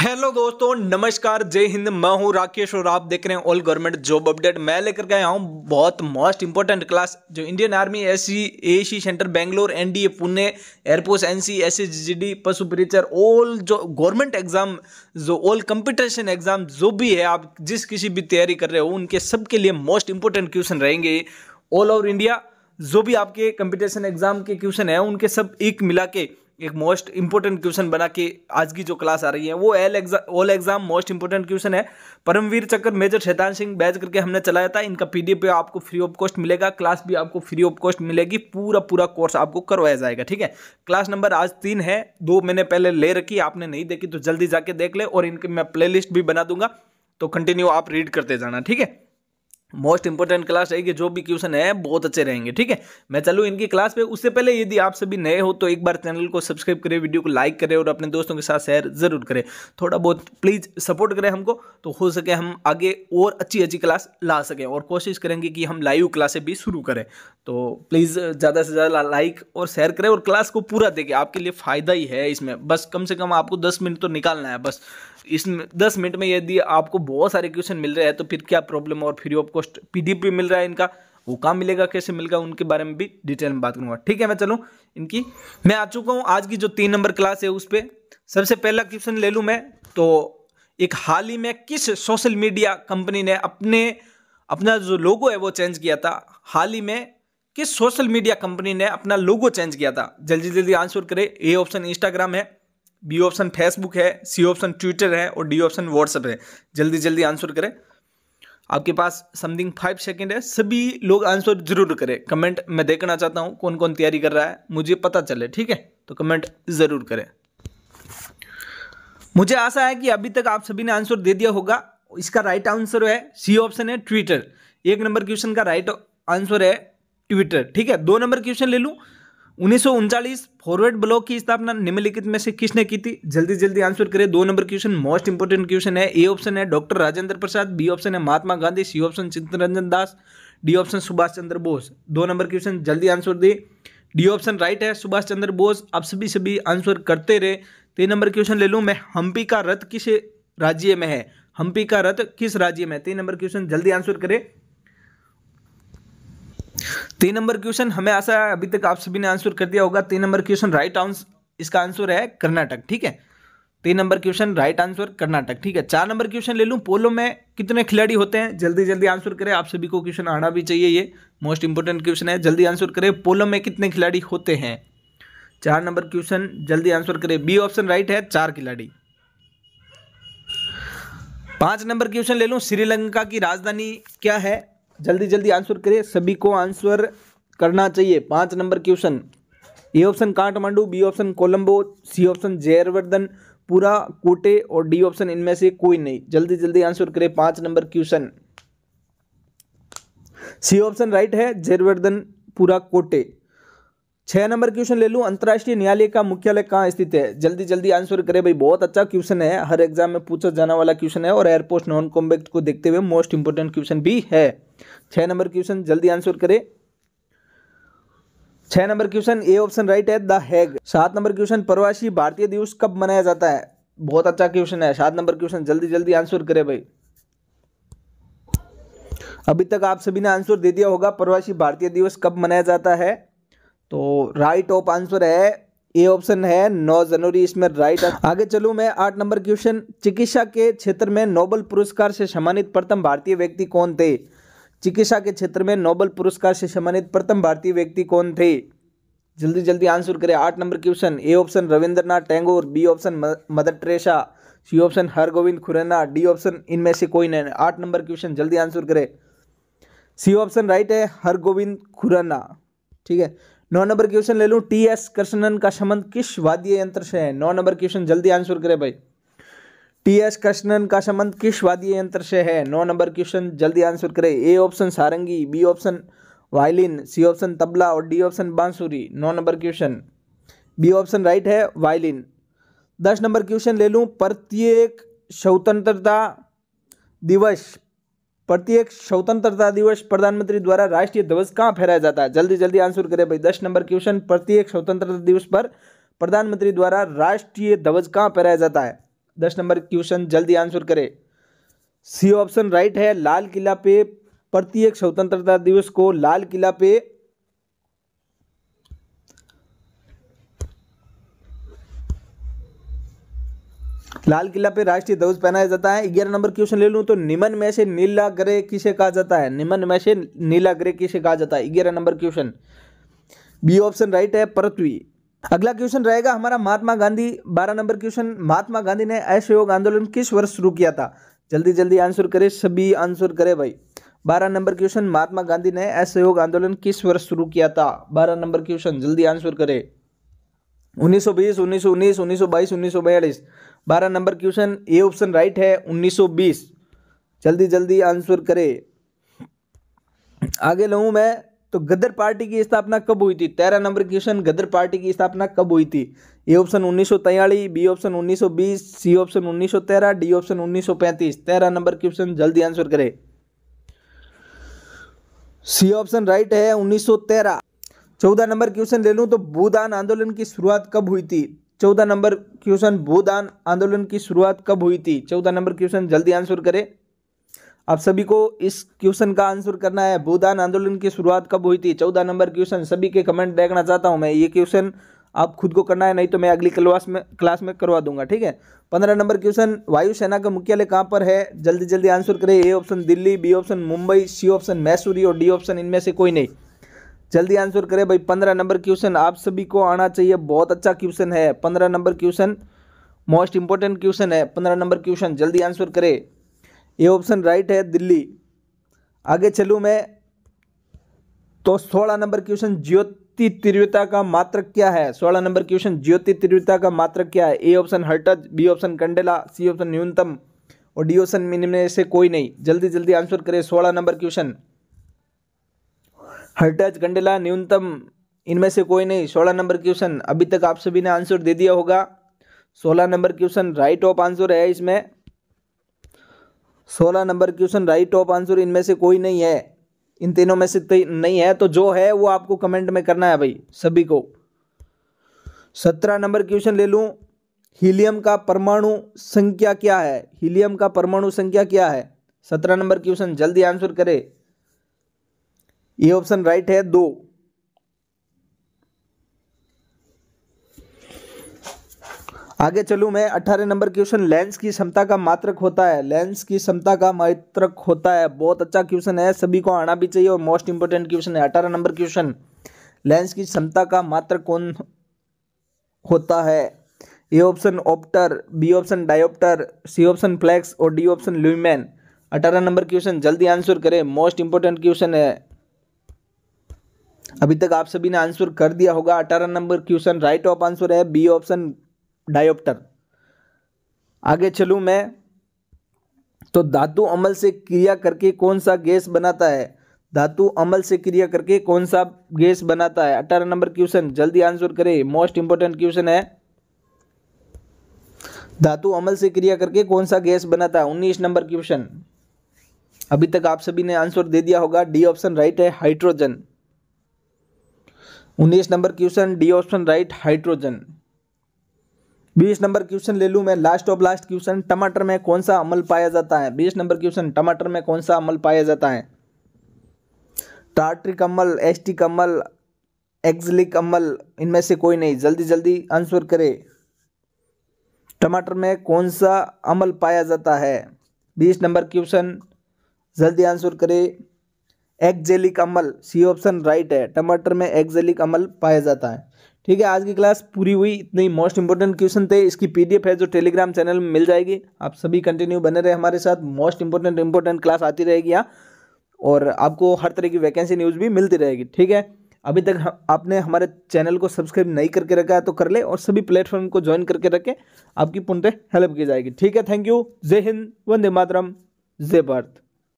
hello दोस्तों नमस्कार जय हिंद मैं हूं राकेश और आप देख रहे हैं ऑल गवर्नमेंट जॉब अपडेट मैं लेकर गया हूं बहुत मोस्ट इंपॉर्टेंट क्लास जो Indian army S C centre Bangalore NDA Pune air force NC SSGD पशु परिचर ऑल जो गवर्नमेंट एग्जाम जो ऑल कंपटीशन एग्जाम जो भी है आप जिस किसी भी तैयारी कर रहे हो उनके सबके लिए मोस्ट इंपॉर्टेंट क्वेश्चन रहेंगे ऑल ओवर इंडिया जो भी आपके कंपटीशन एग्जाम के क्वेश्चन हैं उनके सब एक मिला के एक मोस्ट इंपॉर्टेंट क्वेश्चन बना के आज की जो क्लास आ रही है वो all exam all exam most important question है परमवीर चक्र मेजर शैतान सिंह बैच करके हमने चलाया था इनका पीडीएफ आपको फ्री ऑफ कॉस्ट मिलेगा क्लास भी आपको फ्री ऑफ कॉस्ट मिलेगी पूरा पूरा कोर्स आपको करवाया जाएगा ठीक है क्लास नंबर आज तीन है दो मैंने पहले ले रखी आपने नहीं देखी तो जल्दी जाके देख ले और इनके मैं प्ले भी बना दूंगा तो कंटिन्यू आप रीड करते जाना ठीक है मोस्ट इंपॉर्टेंट क्लास रहेगी जो भी क्वेश्चन है बहुत अच्छे रहेंगे ठीक है मैं चलूँ इनकी क्लास पे उससे पहले यदि आप सभी नए हो तो एक बार चैनल को सब्सक्राइब करें वीडियो को लाइक करें और अपने दोस्तों के साथ शेयर जरूर करें थोड़ा बहुत प्लीज़ सपोर्ट करें हमको तो हो सके हम आगे और अच्छी अच्छी क्लास ला सकें और कोशिश करेंगे कि हम लाइव क्लासे भी शुरू करें तो प्लीज़ ज़्यादा से ज़्यादा लाइक और शेयर करें और क्लास को पूरा देखें आपके लिए फ़ायदा ही है इसमें बस कम से कम आपको दस मिनट तो निकालना है बस इस दस मिनट में यदि आपको बहुत सारे क्वेश्चन मिल रहे हैं तो फिर क्या प्रॉब्लम और फिर आपको पोस्ट पीडीपी मिल रहा है इनका वो कहाँ मिलेगा कैसे मिलेगा उनके बारे में भी डिटेल में बात करूंगा ठीक है मैं चलूँ इनकी मैं आ चुका हूँ आज की जो तीन नंबर क्लास है उस पर सबसे पहला क्वेश्चन ले लूँ मैं तो एक हाल ही में किस सोशल मीडिया कंपनी ने अपने अपना जो लोगो है वो चेंज किया था हाल ही में किस सोशल मीडिया कंपनी ने अपना लोगो चेंज किया था जल्दी जल्दी आंसर करें ए ऑप्शन इंस्टाग्राम है बी ऑप्शन फेसबुक है सी ऑप्शन ट्विटर है और डी ऑप्शन व्हाट्सएप है जल्दी जल्दी आंसर करें आपके पास समथिंग फाइव सेकेंड है सभी लोग आंसर जरूर करें कमेंट मैं देखना चाहता हूँ कौन कौन तैयारी कर रहा है मुझे पता चले ठीक है तो कमेंट ज़रूर करें मुझे आशा है कि अभी तक आप सभी ने आंसर दे दिया होगा इसका राइट आंसर है सी ऑप्शन है ट्विटर एक नंबर क्वेश्चन का राइट आंसर है ट्विटर ठीक है दो नंबर क्वेश्चन ले लूँ उन्नीस फॉरवर्ड ब्लॉक की स्थापना निम्नलिखित में से किसने की थी जल्दी जल्दी आंसर करें दो नंबर क्वेश्चन मोस्ट इंपोर्टेंट क्वेश्चन है ए ऑप्शन है doctor Rajendra Prasad B option है Mahatma Gandhi C option Chittaranjan Das D option Subhash Chandra Bose दो नंबर क्वेश्चन जल्दी आंसर दे डी ऑप्शन राइट है सुभाष चंद्र बोस आप सभी सभी आंसर करते रहे तीन नंबर क्वेश्चन ले लूँ मैं हम्पी का रथ किस राज्य में है हम्पी का रथ किस राज्य में तीन नंबर क्वेश्चन जल्दी आंसर करें तीन नंबर क्वेश्चन हमें आशा है अभी तक आप सभी ने आंसर कर दिया होगा तीन नंबर क्वेश्चन राइट आंसर इसका आंसर है कर्नाटक ठीक है तीन number question right answer Karnataka ठीक है चार नंबर क्वेश्चन ले लूँ पोलो में कितने खिलाड़ी होते हैं जल्दी जल्दी आंसर करें आप सभी को क्वेश्चन आना भी चाहिए ये मोस्ट इंपॉर्टेंट क्वेश्चन है जल्दी आंसर करें पोलो में कितने खिलाड़ी होते हैं चार नंबर क्वेश्चन जल्दी आंसर करें बी ऑप्शन राइट है चार खिलाड़ी पांच नंबर क्वेश्चन ले लूँ श्रीलंका की राजधानी क्या है जल्दी जल्दी आंसर करें सभी को आंसर करना चाहिए पांच number question A option Kathmandu B option Colombo C option Jayawardenepura Kotte और डी ऑप्शन इनमें से कोई नहीं जल्दी जल्दी आंसर करें पांच number question C option right है जयरवर्धन पूरा कोटे छह नंबर क्वेश्चन ले लूँ अंतर्राष्ट्रीय न्यायालय का मुख्यालय कहाँ स्थित है जल्दी जल्दी आंसर करें भाई बहुत अच्छा क्वेश्चन है हर एग्जाम में पूछा जाने वाला क्वेश्चन है और एयरपोर्ट नॉन कॉम्बैक्ट को देखते हुए मोस्ट इंपॉर्टेंट क्वेश्चन भी है छह नंबर क्वेश्चन जल्दी आंसर करें छह number question A option right है द हैग सात नंबर क्वेश्चन प्रवासी भारतीय दिवस कब मनाया जाता है बहुत अच्छा क्वेश्चन है सात नंबर क्वेश्चन जल्दी जल्दी आंसर करें भाई अभी तक आप सभी ने आंसर दे दिया होगा प्रवासी भारतीय दिवस कब मनाया जाता है तो राइट ऑफ आंसर है ए ऑप्शन है 9 जनवरी इसमें राइट आगे चलू मैं आठ नंबर क्वेश्चन चिकित्सा के क्षेत्र में नोबल पुरस्कार से सम्मानित प्रथम भारतीय व्यक्ति कौन थे चिकित्सा के क्षेत्र में नोबल पुरस्कार से सम्मानित प्रथम भारतीय व्यक्ति कौन थे जल्दी जल्दी आंसर करें आठ number question A option Rabindranath Tagore B option Mother Teresa C option Hargobind Khorana D option इनमें से कोई नहीं आठ नंबर क्वेश्चन जल्दी आंसर करें सी ऑप्शन राइट है हरगोविंद खुराना ठीक है नौ नंबर क्वेश्चन ले लूँ टी एस कृष्णन का संबंध किस वाद्य यंत्र से है नौ नंबर क्वेश्चन जल्दी आंसर करें भाई टी एस कृष्णन का संबंध किस वाद्य यंत्र से है नौ नंबर क्वेश्चन जल्दी आंसर करें A option sarangi B option violin C option tabla और डी ऑप्शन बांसुरी नौ number question B option right है वायलिन दस नंबर क्वेश्चन ले लूँ प्रत्येक स्वतंत्रता दिवस प्रत्येक स्वतंत्रता दिवस प्रधानमंत्री द्वारा राष्ट्रीय ध्वज कहाँ फहराया जाता है जल्दी जल्दी आंसर करें भाई दस नंबर क्वेश्चन प्रत्येक स्वतंत्रता दिवस पर प्रधानमंत्री द्वारा राष्ट्रीय ध्वज कहाँ फहराया जाता है दस नंबर क्वेश्चन जल्दी आंसर करें सी ऑप्शन राइट है लाल किला पे प्रत्येक स्वतंत्रता दिवस को लाल किला पे लाल किला पे राष्ट्रीय ध्वज पहनाया जाता है ग्यारह नंबर क्वेश्चन ले लूँ तो निमन में से नीला ग्रह किसे कहा जाता है निमन में से नीला ग्रह किसे कहा जाता है ग्यारह number question B option right है पृथ्वी अगला क्वेश्चन रहेगा हमारा महात्मा गांधी बारह नंबर क्वेश्चन महात्मा गांधी ने असहयोग आंदोलन किस वर्ष शुरू किया था जल्दी जल्दी आंसर करे सभी आंसर करे भाई बारह नंबर क्वेश्चन महात्मा गांधी ने असहयोग आंदोलन किस वर्ष शुरू किया था बारह नंबर क्वेश्चन जल्दी आंसर करे उन्नीस सौ बीस उन्नीस सौ उन्नीस उन्नीस सौ बाईस उन्नीस सौ बयालीस बारह number question A option right है 1920 जल्दी जल्दी आंसर करें आगे लूँ मैं तो गदर पार्टी की स्थापना कब हुई थी तेरह नंबर क्वेश्चन गदर पार्टी की स्थापना कब हुई थी ए ऑप्शन उन्नीस B option 1920 C option 1913 D option 1935 तेरह नंबर क्वेश्चन जल्दी आंसर करें सी ऑप्शन राइट है 1913 चौदह नंबर क्वेश्चन ले लूँ तो भूदान आंदोलन की शुरुआत कब हुई थी चौदह नंबर क्वेश्चन भूदान आंदोलन की शुरुआत कब हुई थी चौदह नंबर क्वेश्चन जल्दी आंसर करें आप सभी को इस क्वेश्चन का आंसर करना है भूदान आंदोलन की शुरुआत कब हुई थी चौदह नंबर क्वेश्चन सभी के कमेंट देखना चाहता हूं मैं ये क्वेश्चन आप खुद को करना है नहीं तो मैं अगली क्लास में क्लास में करवा दूंगा ठीक है पंद्रह नंबर क्वेश्चन वायुसेना का मुख्यालय कहाँ पर है जल्दी जल्दी आंसर करें A option Delhi B option Mumbai C option Mussoorie और डी ऑप्शन इनमें से कोई नहीं जल्दी आंसर करें भाई पंद्रह नंबर क्वेश्चन आप सभी को आना चाहिए बहुत अच्छा क्वेश्चन है पंद्रह number question most important question है पंद्रह नंबर क्वेश्चन जल्दी आंसर करें ये ऑप्शन राइट है दिल्ली आगे चलूँ मैं तो सोलह नंबर क्वेश्चन ज्योति तीव्रता का मात्रक क्या है सोलह नंबर क्वेश्चन ज्योति तीव्रता का मात्रक क्या है A option hertz B option candela C option न्यूनतम और डी ऑप्शन मिनिमम से कोई नहीं जल्दी जल्दी आंसर करें सोलह नंबर क्वेश्चन हटज कंडला न्यूनतम इनमें से कोई नहीं सोलह नंबर क्वेश्चन अभी तक आप सभी ने आंसर दे दिया होगा सोलह number question right of answer है इसमें सोलह number question right of answer इनमें से कोई नहीं है इन तीनों में से तो नहीं है तो जो है वो आपको कमेंट में करना है भाई सभी को सत्रह नंबर क्वेश्चन ले लूँ हीलियम का परमाणु संख्या क्या है हीलियम का परमाणु संख्या क्या है सत्रह नंबर क्वेश्चन जल्दी आंसर करें ये ऑप्शन राइट है दो आगे चलू मैं अठारह नंबर क्वेश्चन लेंस की क्षमता का मात्रक होता है लेंस की क्षमता का मात्रक होता है बहुत अच्छा क्वेश्चन है सभी को आना भी चाहिए और मोस्ट इंपोर्टेंट क्वेश्चन है अठारह नंबर क्वेश्चन लेंस की क्षमता का मात्रक कौन होता है ए ऑप्शन ऑप्टर B option dioptre C option flux और डी ऑप्शन ल्यूमैन अठारह नंबर क्वेश्चन जल्दी आंसर करें मोस्ट इंपोर्टेंट क्वेश्चन है अभी तक आप सभी ने आंसर कर दिया होगा अठारह number question right of answer है बी ऑप्शन डायोप्टर आगे चलूँ मैं तो धातु अमल से क्रिया करके कौन सा गैस बनाता है धातु अमल से क्रिया करके कौन सा गैस बनाता है अठारह नंबर क्वेश्चन जल्दी आंसर करें मोस्ट इंपॉर्टेंट क्वेश्चन है धातु अमल से क्रिया करके कौन सा गैस बनाता है उन्नीस नंबर क्वेश्चन अभी तक आप सभी ने आंसर दे दिया होगा डी ऑप्शन राइट है हाइड्रोजन उन्नीस number question D option right hydrogen बीस नंबर क्वेश्चन ले लूँ मैं लास्ट ऑफ लास्ट क्वेश्चन टमाटर में कौन सा अमल पाया जाता है बीस नंबर क्वेश्चन टमाटर में कौन सा अमल पाया जाता है टार्ट्रिक अमल एस्टिक अमल एक्सलिक अमल इनमें से कोई नहीं जल्दी जल्दी आंसर करें टमाटर में कौन सा अमल पाया जाता है बीस नंबर क्वेश्चन जल्दी आंसर करें एक्जेलिक अमल सी ऑप्शन राइट है टमाटर में एक्जेलिक अमल पाया जाता है ठीक है आज की क्लास पूरी हुई इतने मोस्ट इंपॉर्टेंट क्वेश्चन थे इसकी पीडीएफ है जो टेलीग्राम चैनल में मिल जाएगी आप सभी कंटिन्यू बने रहे हमारे साथ मोस्ट इंपॉर्टेंट इंपॉर्टेंट क्लास आती रहेगी यहाँ और आपको हर तरह की वैकेंसी न्यूज़ भी मिलती रहेगी ठीक है अभी तक आपने हमारे चैनल को सब्सक्राइब नहीं करके रखा है तो कर ले और सभी प्लेटफॉर्म को ज्वाइन करके रखें आपकी पूर्णतः हेल्प की जाएगी ठीक है थैंक यू जय हिंद वंदे मातरम जय भारत